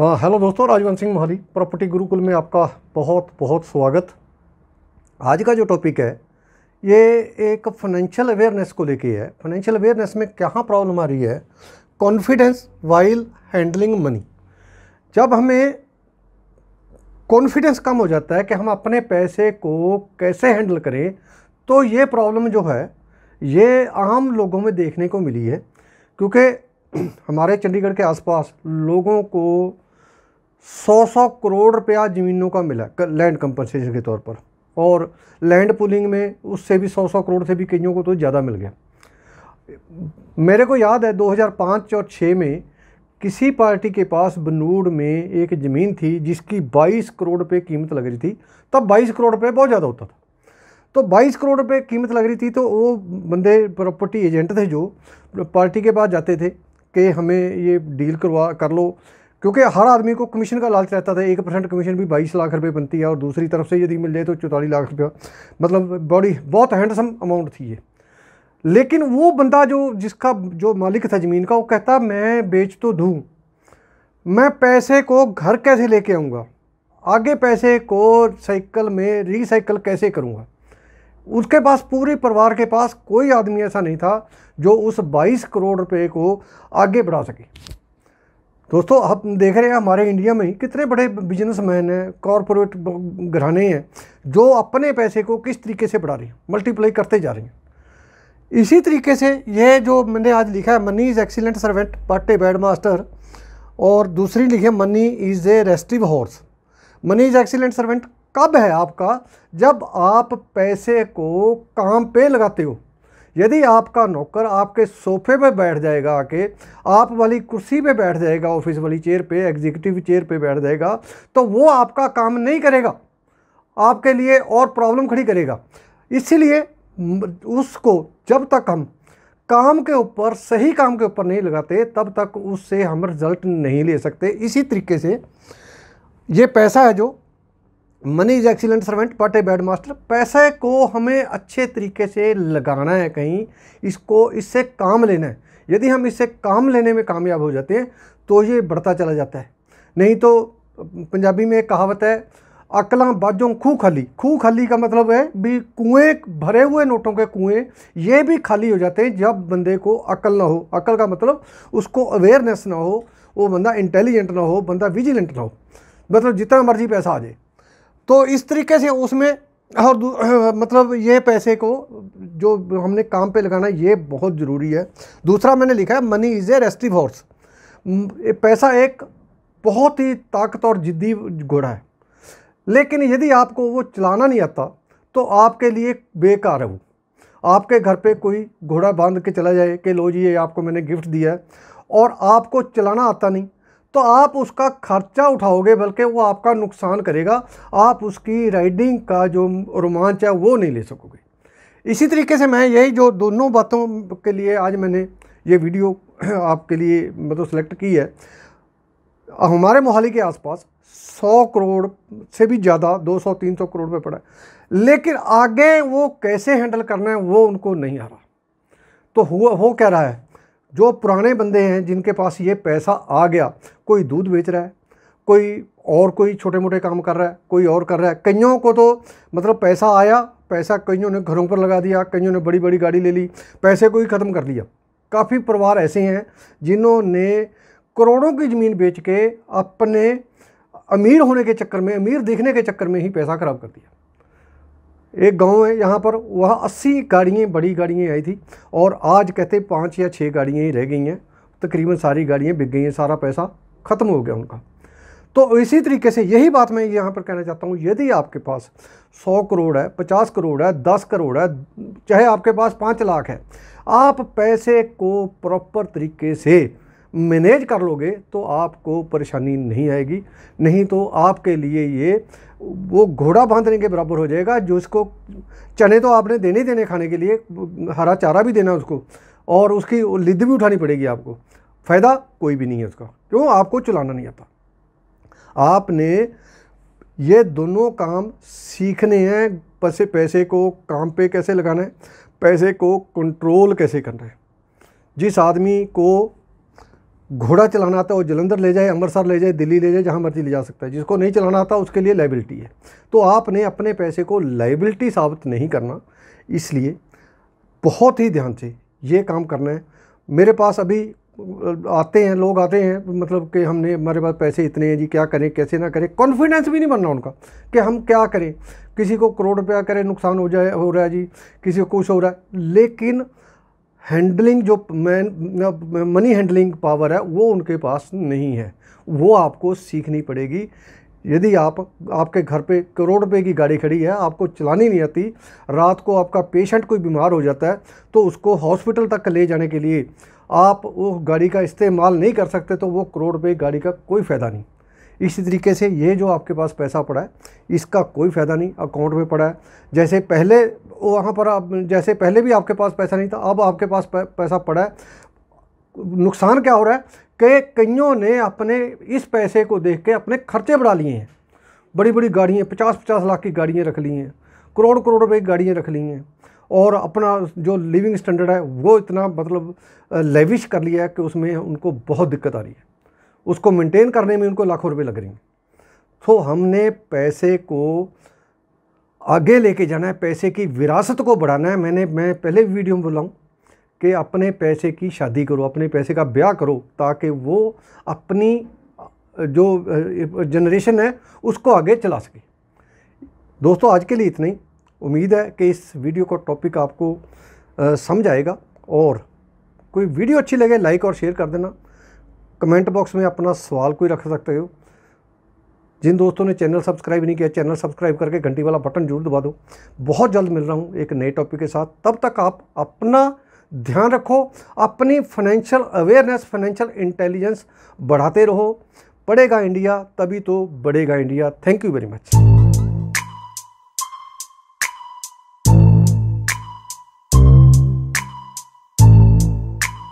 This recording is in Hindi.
हेलो दोस्तों राजवंत सिंह मोहाली प्रॉपर्टी गुरुकुल में आपका बहुत बहुत स्वागत आज का जो टॉपिक है ये एक फाइनेंशियल अवेयरनेस को लेके है फाइनेंशियल अवेयरनेस में क्या प्रॉब्लम आ रही है कॉन्फिडेंस वाइल हैंडलिंग मनी जब हमें कॉन्फिडेंस कम हो जाता है कि हम अपने पैसे को कैसे हैंडल करें तो ये प्रॉब्लम जो है ये आम लोगों में देखने को मिली है क्योंकि हमारे चंडीगढ़ के आसपास लोगों को सौ सौ करोड़ रुपया ज़मीनों का मिला लैंड कंपनसेशन के तौर पर और लैंड पुलिंग में उससे भी सौ सौ करोड़ से भी कईयों को तो ज़्यादा मिल गया मेरे को याद है 2005 और 6 में किसी पार्टी के पास बनूड़ में एक ज़मीन थी जिसकी 22 करोड़ रुपये कीमत लग रही थी तब 22 करोड़ रुपये बहुत ज़्यादा होता था तो 22 करोड़ रुपये कीमत लग रही थी तो वो बंदे प्रॉपर्टी एजेंट थे जो पार्टी के पास जाते थे कि हमें ये डील करवा कर लो क्योंकि हर आदमी को कमीशन का लालच रहता था एक परसेंट कमीशन भी बाईस लाख रुपए बनती है और दूसरी तरफ से यदि मिल जाए तो चौतालीस लाख रुपया मतलब बॉडी बहुत हैंडसम अमाउंट थी ये लेकिन वो बंदा जो जिसका जो मालिक था ज़मीन का वो कहता मैं बेच तो दूँ मैं पैसे को घर कैसे लेके आऊँगा आगे पैसे को साइकिल में रिसाइकिल कैसे करूँगा उसके पास पूरे परिवार के पास कोई आदमी ऐसा नहीं था जो उस 22 करोड़ रुपए को आगे बढ़ा सके दोस्तों आप देख रहे हैं हमारे इंडिया में कितने बड़े बिजनेसमैन हैं कॉरपोरेट घराने हैं जो अपने पैसे को किस तरीके से बढ़ा रहे हैं मल्टीप्लाई करते जा रहे हैं इसी तरीके से यह जो मैंने आज लिखा है money is excellent servant but a bad master और दूसरी लिखी है money is a restive horse money is excellent servant कब है आपका जब आप पैसे को काम पे लगाते हो यदि आपका नौकर आपके सोफे पे बैठ जाएगा आके आप वाली कुर्सी पे बैठ जाएगा ऑफिस वाली चेयर पे एग्जीक्यूटिव चेयर पे बैठ जाएगा तो वो आपका काम नहीं करेगा आपके लिए और प्रॉब्लम खड़ी करेगा इसीलिए उसको जब तक हम काम के ऊपर सही काम के ऊपर नहीं लगाते तब तक उससे हम रिज़ल्ट नहीं ले सकते इसी तरीके से ये पैसा है जो money is excellent servant but a bad master पैसे को हमें अच्छे तरीके से लगाना है कहीं इसको इससे काम लेना है यदि हम इससे काम लेने में कामयाब हो जाते हैं तो ये बढ़ता चला जाता है नहीं तो पंजाबी में एक कहावत है अकलां बाजों खूह खाली खूह खाली का मतलब है भी कुएं भरे हुए नोटों के कुएं ये भी खाली हो जाते हैं जब बंदे को अकल ना हो अकल का मतलब उसको अवेयरनेस ना हो वो बंदा इंटेलिजेंट ना हो बंदा विजिलेंट ना हो मतलब जितना मर्जी पैसा आ जाए तो इस तरीके से उसमें और मतलब ये पैसे को जो हमने काम पे लगाना ये बहुत ज़रूरी है दूसरा मैंने लिखा है money is a restive horse पैसा एक बहुत ही ताकत और जिद्दी घोड़ा है लेकिन यदि आपको वो चलाना नहीं आता तो आपके लिए बेकार है वो आपके घर पे कोई घोड़ा बांध के चला जाए कि लो जी ये आपको मैंने गिफ्ट दिया है और आपको चलाना आता नहीं तो आप उसका खर्चा उठाओगे बल्कि वो आपका नुकसान करेगा आप उसकी राइडिंग का जो रोमांच है वो नहीं ले सकोगे इसी तरीके से मैं यही जो दोनों बातों के लिए आज मैंने ये वीडियो आपके लिए मतलब सेलेक्ट की है हमारे मोहाली के आसपास 100 करोड़ से भी ज़्यादा 200-300 करोड़ पे पड़ा है लेकिन आगे वो कैसे हैंडल करना है वो उनको नहीं आ रहा तो हुआ वो कह रहा है जो पुराने बंदे हैं जिनके पास ये पैसा आ गया कोई दूध बेच रहा है कोई और कोई छोटे मोटे काम कर रहा है कोई और कर रहा है कईयों को तो मतलब पैसा आया पैसा कईयों ने घरों पर लगा दिया कईयों ने बड़ी बड़ी गाड़ी ले ली पैसे को ही ख़त्म कर दिया काफ़ी परिवार ऐसे हैं जिन्होंने करोड़ों की ज़मीन बेच के अपने अमीर होने के चक्कर में अमीर दिखने के चक्कर में ही पैसा ख़राब कर दिया एक गांव है यहाँ पर वहाँ अस्सी गाड़ियाँ बड़ी गाड़ियाँ आई थी और आज कहते पाँच या छः गाड़ियाँ ही रह गई हैं तकरीबन सारी गाड़ियाँ बिक गई हैं सारा पैसा ख़त्म हो गया उनका तो इसी तरीके से यही बात मैं यहाँ पर कहना चाहता हूँ यदि आपके पास सौ करोड़ है पचास करोड़ है दस करोड़ है चाहे आपके पास पाँच लाख है आप पैसे को प्रॉपर तरीके से मैनेज कर लोगे तो आपको परेशानी नहीं आएगी नहीं तो आपके लिए ये वो घोड़ा बांधने के बराबर हो जाएगा जो उसको चने तो आपने देने देने खाने के लिए हरा चारा भी देना उसको और उसकी लिद भी उठानी पड़ेगी आपको फ़ायदा कोई भी नहीं है उसका क्यों आपको चलाना नहीं आता आपने ये दोनों काम सीखने हैं पैसे पैसे को काम पे कैसे लगाना है पैसे को कंट्रोल कैसे करना है जिस आदमी को घोड़ा चलाना आता है वो जलंधर ले जाए अमृतसर ले जाए दिल्ली ले जाए जहाँ मर्जी ले जा सकता है जिसको नहीं चलाना आता उसके लिए लाइबिलिटी है तो आपने अपने पैसे को लाइबिलिटी साबित नहीं करना इसलिए बहुत ही ध्यान से ये काम करना है मेरे पास अभी आते हैं लोग आते हैं मतलब कि हमने हमारे पास पैसे इतने हैं जी क्या करें कैसे ना करें कॉन्फिडेंस भी नहीं बनना उनका कि हम क्या करें किसी को करोड़ रुपया करें नुकसान हो जाए हो रहा है जी किसी को कुछ हो रहा है लेकिन हैंडलिंग जो मैन मनी हैंडलिंग पावर है वो उनके पास नहीं है वो आपको सीखनी पड़ेगी यदि आप आपके घर पे करोड़ रुपए की गाड़ी खड़ी है आपको चलानी नहीं आती रात को आपका पेशेंट कोई बीमार हो जाता है तो उसको हॉस्पिटल तक ले जाने के लिए आप वो गाड़ी का इस्तेमाल नहीं कर सकते तो वो करोड़ रुपए की गाड़ी का कोई फ़ायदा नहीं इसी तरीके से ये जो आपके पास पैसा पड़ा है इसका कोई फ़ायदा नहीं अकाउंट में पड़ा है जैसे पहले वहाँ पर आप जैसे पहले भी आपके पास पैसा नहीं था अब आपके पास पैसा पड़ा है नुकसान क्या हो रहा है कि कईयों ने अपने इस पैसे को देख के अपने खर्चे बढ़ा लिए हैं बड़ी बड़ी गाड़ियाँ पचास पचास लाख की गाड़ियाँ रख ली हैं करोड़ करोड़ रुपये की गाड़ियाँ रख ली हैं और अपना जो लिविंग स्टैंडर्ड है वो इतना मतलब लेविश कर लिया है कि उसमें उनको बहुत दिक्कत आ रही है उसको मेंटेन करने में उनको लाखों रुपए लग रही हैं तो हमने पैसे को आगे लेके जाना है पैसे की विरासत को बढ़ाना है मैंने मैं पहले वीडियो में बोला हूँ कि अपने पैसे की शादी करो अपने पैसे का ब्याह करो ताकि वो अपनी जो जनरेशन है उसको आगे चला सके दोस्तों आज के लिए इतना ही उम्मीद है कि इस वीडियो का टॉपिक आपको समझ आएगा और कोई वीडियो अच्छी लगे लाइक और शेयर कर देना कमेंट बॉक्स में अपना सवाल कोई रख सकते हो जिन दोस्तों ने चैनल सब्सक्राइब नहीं किया चैनल सब्सक्राइब करके घंटी वाला बटन जरूर दबा दो बहुत जल्द मिल रहा हूँ एक नए टॉपिक के साथ तब तक आप अपना ध्यान रखो अपनी फाइनेंशियल अवेयरनेस फाइनेंशियल इंटेलिजेंस बढ़ाते रहो पढ़ेगा इंडिया तभी तो बढ़ेगा India thank you very much